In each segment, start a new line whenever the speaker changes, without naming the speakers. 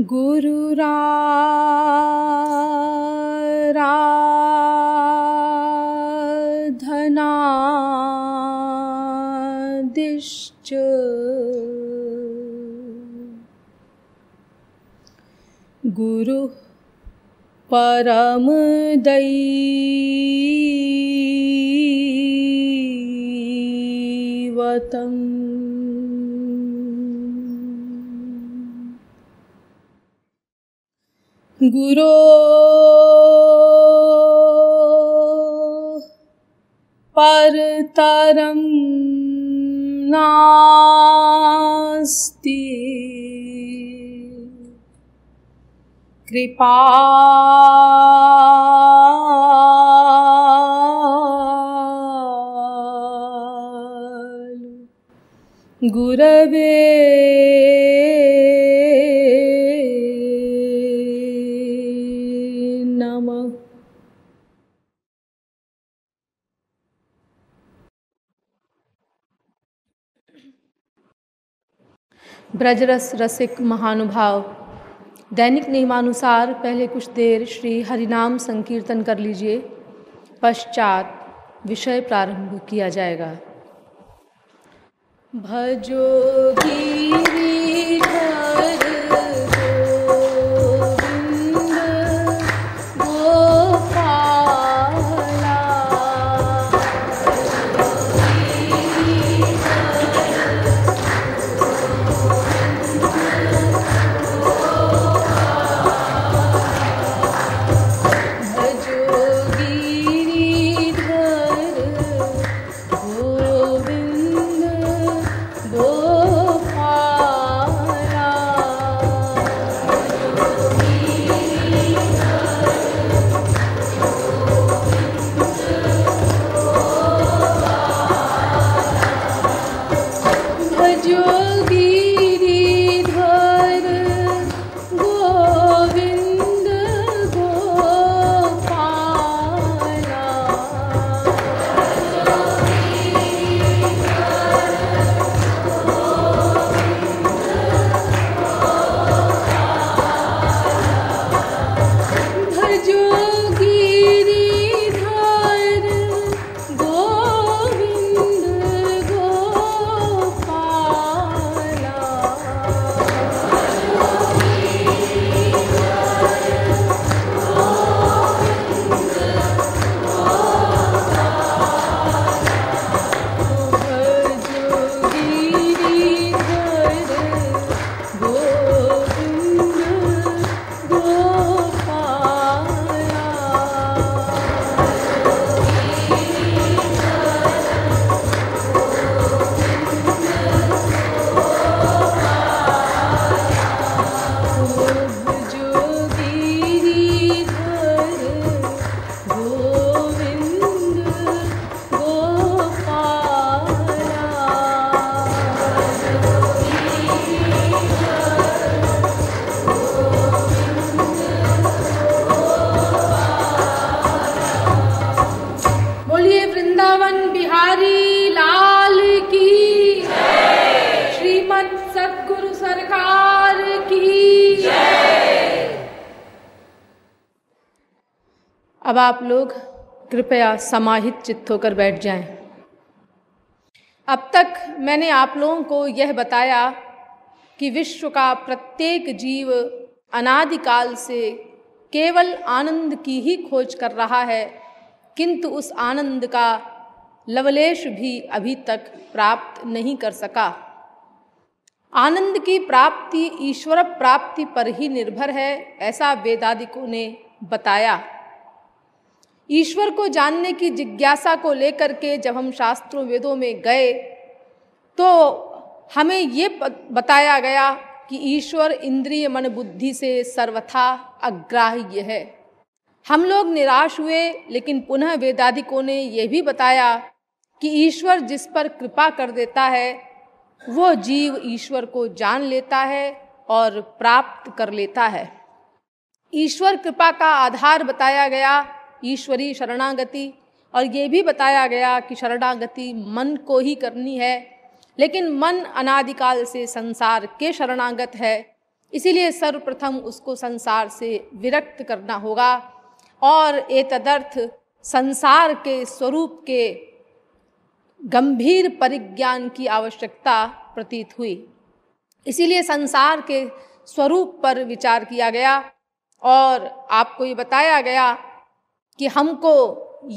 गुरु राधनादिश्च गुरुः परमदैवतम् गुरो परतरं नास्ति कृपा गुरवे ब्रजरस रसिक महानुभाव दैनिक नियमानुसार पहले कुछ देर श्री हरिनाम संकीर्तन कर लीजिए पश्चात विषय प्रारंभ किया जाएगा भजो अब आप लोग कृपया समाहित चित्त होकर बैठ जाएं। अब तक मैंने आप लोगों को यह बताया कि विश्व का प्रत्येक जीव अनादिकाल से केवल आनंद की ही खोज कर रहा है किंतु उस आनंद का लवलेश भी अभी तक प्राप्त नहीं कर सका आनंद की प्राप्ति ईश्वर प्राप्ति पर ही निर्भर है ऐसा वेदादिकों ने बताया ईश्वर को जानने की जिज्ञासा को लेकर के जब हम शास्त्रों वेदों में गए तो हमें ये बताया गया कि ईश्वर इंद्रिय मन बुद्धि से सर्वथा अग्राह्य है हम लोग निराश हुए लेकिन पुनः वेदाधिकों ने यह भी बताया कि ईश्वर जिस पर कृपा कर देता है वो जीव ईश्वर को जान लेता है और प्राप्त कर लेता है ईश्वर कृपा का आधार बताया गया ईश्वरी शरणागति और ये भी बताया गया कि शरणागति मन को ही करनी है लेकिन मन अनादिकाल से संसार के शरणागत है इसीलिए सर्वप्रथम उसको संसार से विरक्त करना होगा और ये तदर्थ संसार के स्वरूप के गंभीर परिज्ञान की आवश्यकता प्रतीत हुई इसीलिए संसार के स्वरूप पर विचार किया गया और आपको ये बताया गया कि हमको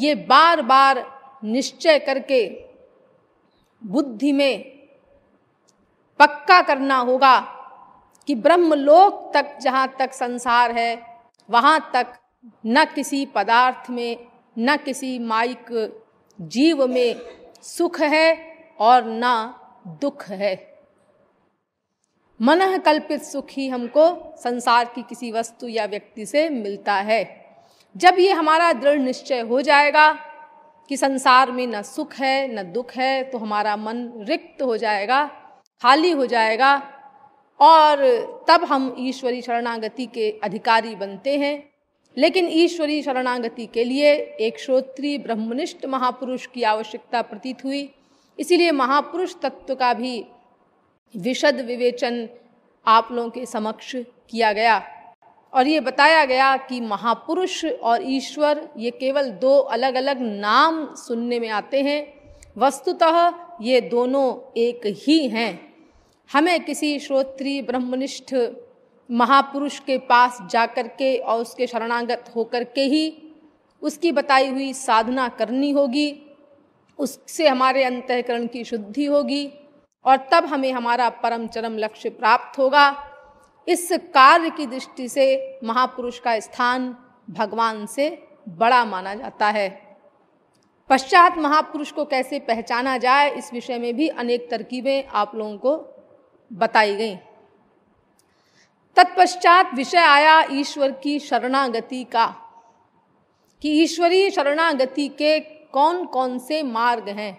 ये बार बार निश्चय करके बुद्धि में पक्का करना होगा कि ब्रह्मलोक तक जहाँ तक संसार है वहाँ तक न किसी पदार्थ में न किसी माइक जीव में सुख है और न दुख है मन कल्पित सुख ही हमको संसार की किसी वस्तु या व्यक्ति से मिलता है जब ये हमारा दृढ़ निश्चय हो जाएगा कि संसार में न सुख है न दुख है तो हमारा मन रिक्त हो जाएगा खाली हो जाएगा और तब हम ईश्वरी शरणागति के अधिकारी बनते हैं लेकिन ईश्वरी शरणागति के लिए एक श्रोत्री ब्रह्मनिष्ठ महापुरुष की आवश्यकता प्रतीत हुई इसीलिए महापुरुष तत्व का भी विशद विवेचन आप लोगों के समक्ष किया गया और ये बताया गया कि महापुरुष और ईश्वर ये केवल दो अलग अलग नाम सुनने में आते हैं वस्तुतः ये दोनों एक ही हैं हमें किसी श्रोत्री ब्रह्मनिष्ठ महापुरुष के पास जाकर के और उसके शरणागत होकर के ही उसकी बताई हुई साधना करनी होगी उससे हमारे अंतःकरण की शुद्धि होगी और तब हमें हमारा परम चरम लक्ष्य प्राप्त होगा इस कार्य की दृष्टि से महापुरुष का स्थान भगवान से बड़ा माना जाता है पश्चात महापुरुष को कैसे पहचाना जाए इस विषय में भी अनेक तरकीबें आप लोगों को बताई गई तत्पश्चात विषय आया ईश्वर की शरणागति का कि ईश्वरीय शरणागति के कौन कौन से मार्ग हैं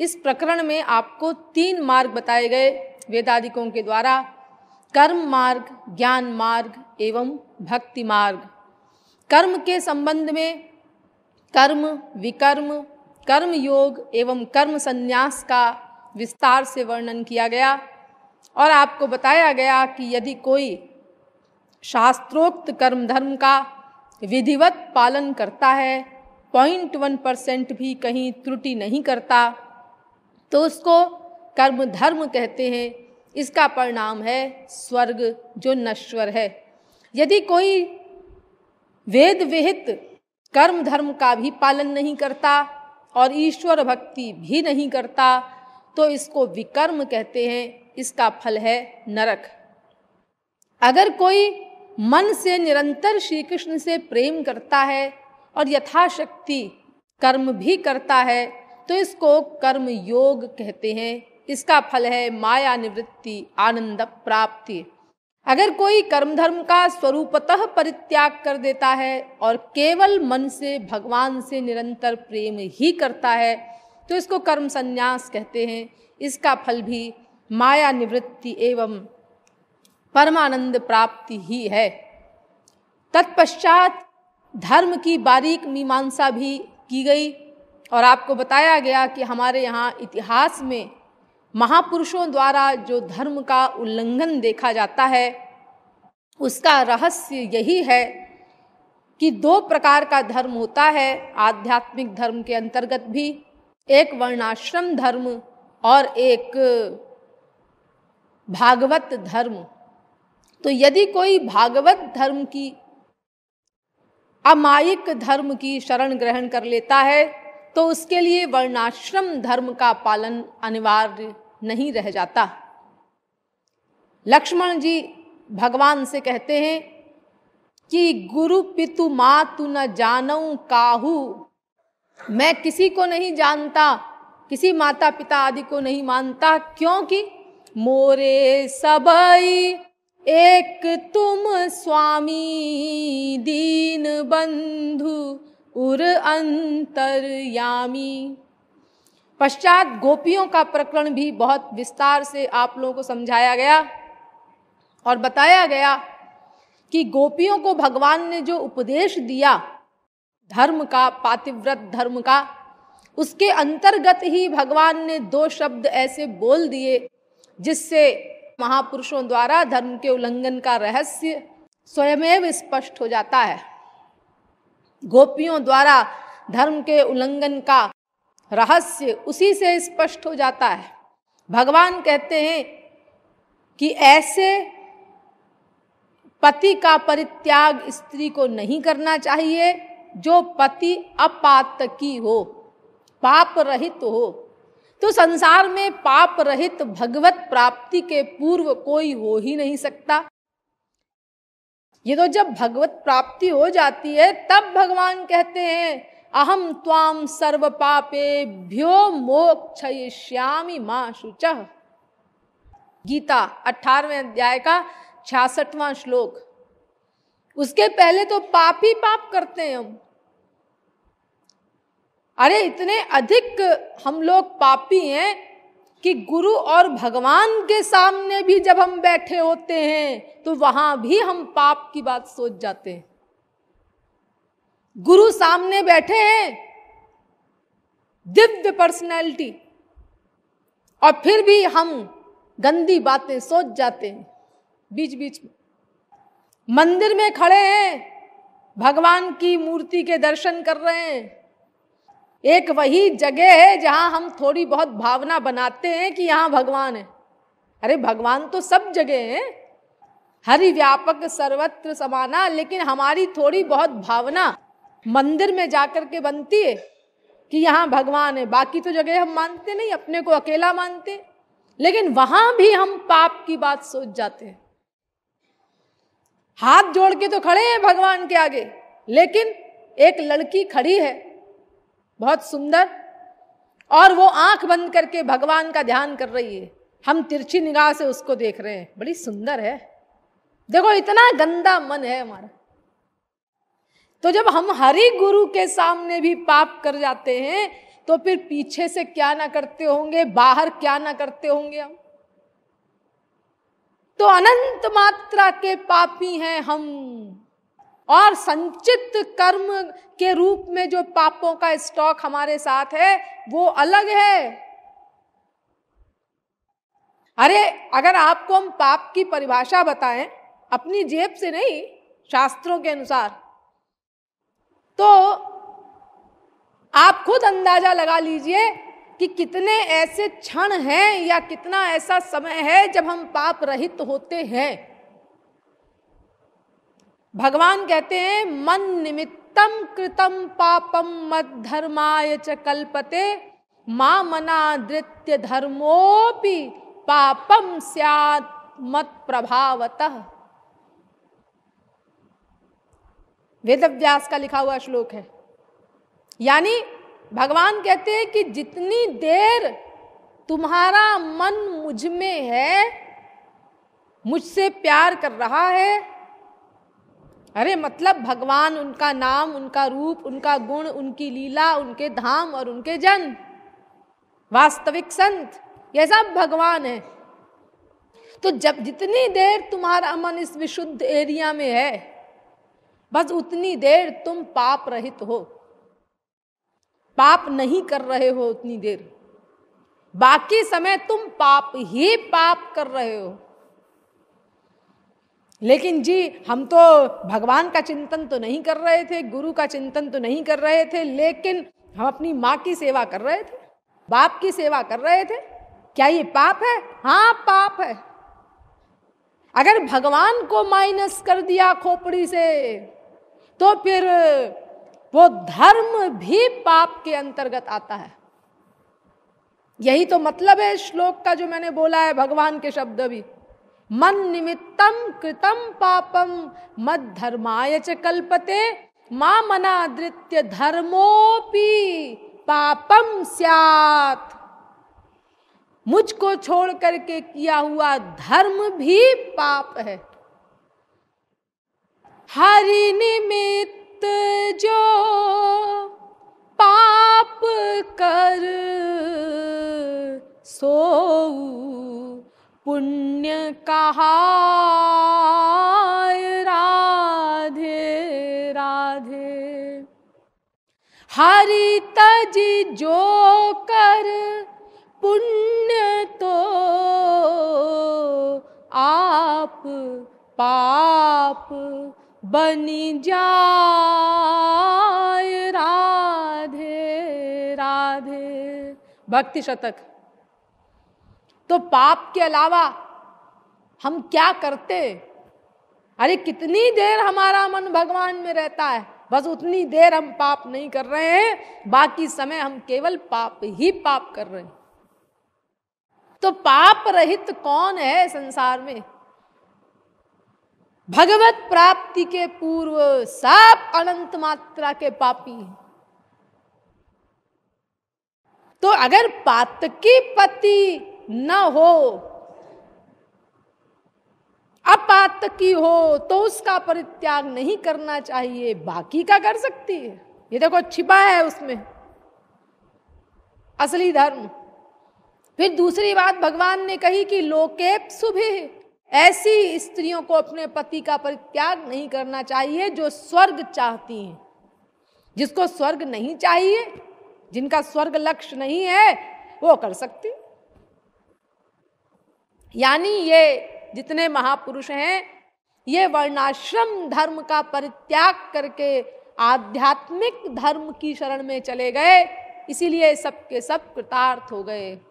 इस प्रकरण में आपको तीन मार्ग बताए गए वेदाधिकों के द्वारा कर्म मार्ग ज्ञान मार्ग एवं भक्ति मार्ग कर्म के संबंध में कर्म विकर्म कर्म योग एवं कर्म संन्यास का विस्तार से वर्णन किया गया और आपको बताया गया कि यदि कोई शास्त्रोक्त कर्म धर्म का विधिवत पालन करता है पॉइंट वन परसेंट भी कहीं त्रुटि नहीं करता तो उसको कर्म धर्म कहते हैं इसका परिणाम है स्वर्ग जो नश्वर है यदि कोई वेद विहित कर्म धर्म का भी पालन नहीं करता और ईश्वर भक्ति भी नहीं करता तो इसको विकर्म कहते हैं इसका फल है नरक अगर कोई मन से निरंतर श्री कृष्ण से प्रेम करता है और यथाशक्ति कर्म भी करता है तो इसको कर्म योग कहते हैं इसका फल है माया निवृत्ति आनंद प्राप्ति अगर कोई कर्म धर्म का स्वरूपतः परित्याग कर देता है और केवल मन से भगवान से निरंतर प्रेम ही करता है तो इसको कर्म संन्यास कहते हैं इसका फल भी माया निवृत्ति एवं परमानंद प्राप्ति ही है तत्पश्चात धर्म की बारीक मीमांसा भी की गई और आपको बताया गया कि हमारे यहाँ इतिहास में महापुरुषों द्वारा जो धर्म का उल्लंघन देखा जाता है उसका रहस्य यही है कि दो प्रकार का धर्म होता है आध्यात्मिक धर्म के अंतर्गत भी एक वर्णाश्रम धर्म और एक भागवत धर्म तो यदि कोई भागवत धर्म की अमायिक धर्म की शरण ग्रहण कर लेता है तो उसके लिए वर्णाश्रम धर्म का पालन अनिवार्य नहीं रह जाता लक्ष्मण जी भगवान से कहते हैं कि गुरु पितु मातु न जानऊ काहू मैं किसी को नहीं जानता किसी माता पिता आदि को नहीं मानता क्योंकि मोरे सबई एक तुम स्वामी दीन बंधु उर अंतरयामी पश्चात गोपियों का प्रकरण भी बहुत विस्तार से आप लोगों को समझाया गया और बताया गया कि गोपियों को भगवान ने जो उपदेश दिया धर्म का पातिव्रत धर्म का उसके अंतर्गत ही भगवान ने दो शब्द ऐसे बोल दिए जिससे महापुरुषों द्वारा धर्म के उल्लंघन का रहस्य स्वयमेव स्पष्ट हो जाता है गोपियों द्वारा धर्म के उल्लंघन का रहस्य उसी से स्पष्ट हो जाता है भगवान कहते हैं कि ऐसे पति का परित्याग स्त्री को नहीं करना चाहिए जो पति अपातकी हो पाप रहित हो तो संसार में पाप रहित भगवत प्राप्ति के पूर्व कोई हो ही नहीं सकता ये तो जब भगवत प्राप्ति हो जाती है तब भगवान कहते हैं अहम ताम सर्व पापे भ्यो मोक्षयिष्यामी माँ शुच गीता अठारवें अध्याय का छियासठवां श्लोक उसके पहले तो पाप ही पाप करते हैं हम अरे इतने अधिक हम लोग पापी हैं कि गुरु और भगवान के सामने भी जब हम बैठे होते हैं तो वहां भी हम पाप की बात सोच जाते हैं गुरु सामने बैठे हैं दिव्य पर्सनैलिटी और फिर भी हम गंदी बातें सोच जाते हैं बीच बीच में मंदिर में खड़े हैं भगवान की मूर्ति के दर्शन कर रहे हैं एक वही जगह है जहां हम थोड़ी बहुत भावना बनाते हैं कि यहाँ भगवान है अरे भगवान तो सब जगह है हरि व्यापक सर्वत्र समाना लेकिन हमारी थोड़ी बहुत भावना मंदिर में जाकर के बनती है कि यहाँ भगवान है बाकी तो जगह हम मानते नहीं अपने को अकेला मानते लेकिन वहां भी हम पाप की बात सोच जाते हैं हाथ जोड़ के तो खड़े हैं भगवान के आगे लेकिन एक लड़की खड़ी है बहुत सुंदर और वो आंख बंद करके भगवान का ध्यान कर रही है हम तिरछी निगाह से उसको देख रहे हैं बड़ी सुंदर है देखो इतना गंदा मन है हमारा तो जब हम हरि गुरु के सामने भी पाप कर जाते हैं तो फिर पीछे से क्या ना करते होंगे बाहर क्या ना करते होंगे हम तो अनंत मात्रा के पापी हैं हम और संचित कर्म के रूप में जो पापों का स्टॉक हमारे साथ है वो अलग है अरे अगर आपको हम पाप की परिभाषा बताएं अपनी जेब से नहीं शास्त्रों के अनुसार तो आप खुद अंदाजा लगा लीजिए कि कितने ऐसे क्षण हैं या कितना ऐसा समय है जब हम पाप रहित होते हैं भगवान कहते हैं मन निमित्तम कृतम पापम मत धर्माय च कल्पते माँ मनादृत्य धर्मोपि पापम स्यात् मत प्रभावतः वेद व्यास का लिखा हुआ श्लोक है यानी भगवान कहते हैं कि जितनी देर तुम्हारा मन मुझ में है मुझसे प्यार कर रहा है अरे मतलब भगवान उनका नाम उनका रूप उनका गुण उनकी लीला उनके धाम और उनके जन्म वास्तविक संत ये सब भगवान है तो जब जितनी देर तुम्हारा मन इस विशुद्ध एरिया में है बस उतनी देर तुम पाप रहित हो पाप नहीं कर रहे हो उतनी देर बाकी समय तुम पाप ही पाप कर रहे हो लेकिन जी हम तो भगवान का चिंतन तो नहीं कर रहे थे गुरु का चिंतन तो नहीं कर रहे थे लेकिन हम अपनी माँ की सेवा कर रहे थे बाप की सेवा कर रहे थे क्या ये पाप है हाँ पाप है अगर भगवान को माइनस कर दिया खोपड़ी से तो फिर वो धर्म भी पाप के अंतर्गत आता है यही तो मतलब है श्लोक का जो मैंने बोला है भगवान के शब्द भी मन निमित्तम कृतम पापम मद धर्माय च कल्पते मां मनादृत्य धर्मोपी पापम स्यात मुझको छोड़ करके किया हुआ धर्म भी पाप है हरि निमित्त जो पाप कर सो पुण्य कहा राधे राधे हरि तज जो कर पुण्य तो आप पाप बन जाए राधे राधे भक्ति शतक तो पाप के अलावा हम क्या करते अरे कितनी देर हमारा मन भगवान में रहता है बस उतनी देर हम पाप नहीं कर रहे हैं बाकी समय हम केवल पाप ही पाप कर रहे हैं तो पाप रहित कौन है संसार में भगवत प्राप्ति के पूर्व सब अनंत मात्रा के पापी हैं तो अगर पात की पति न हो अपात की हो तो उसका परित्याग नहीं करना चाहिए बाकी का कर सकती है ये देखो छिपा है उसमें असली धर्म फिर दूसरी बात भगवान ने कही कि लोकेप सुबह ऐसी स्त्रियों को अपने पति का परित्याग नहीं करना चाहिए जो स्वर्ग चाहती हैं जिसको स्वर्ग नहीं चाहिए जिनका स्वर्ग लक्ष्य नहीं है वो कर सकती यानी ये जितने महापुरुष हैं ये वर्णाश्रम धर्म का परित्याग करके आध्यात्मिक धर्म की शरण में चले गए इसीलिए सबके सब कृतार्थ हो गए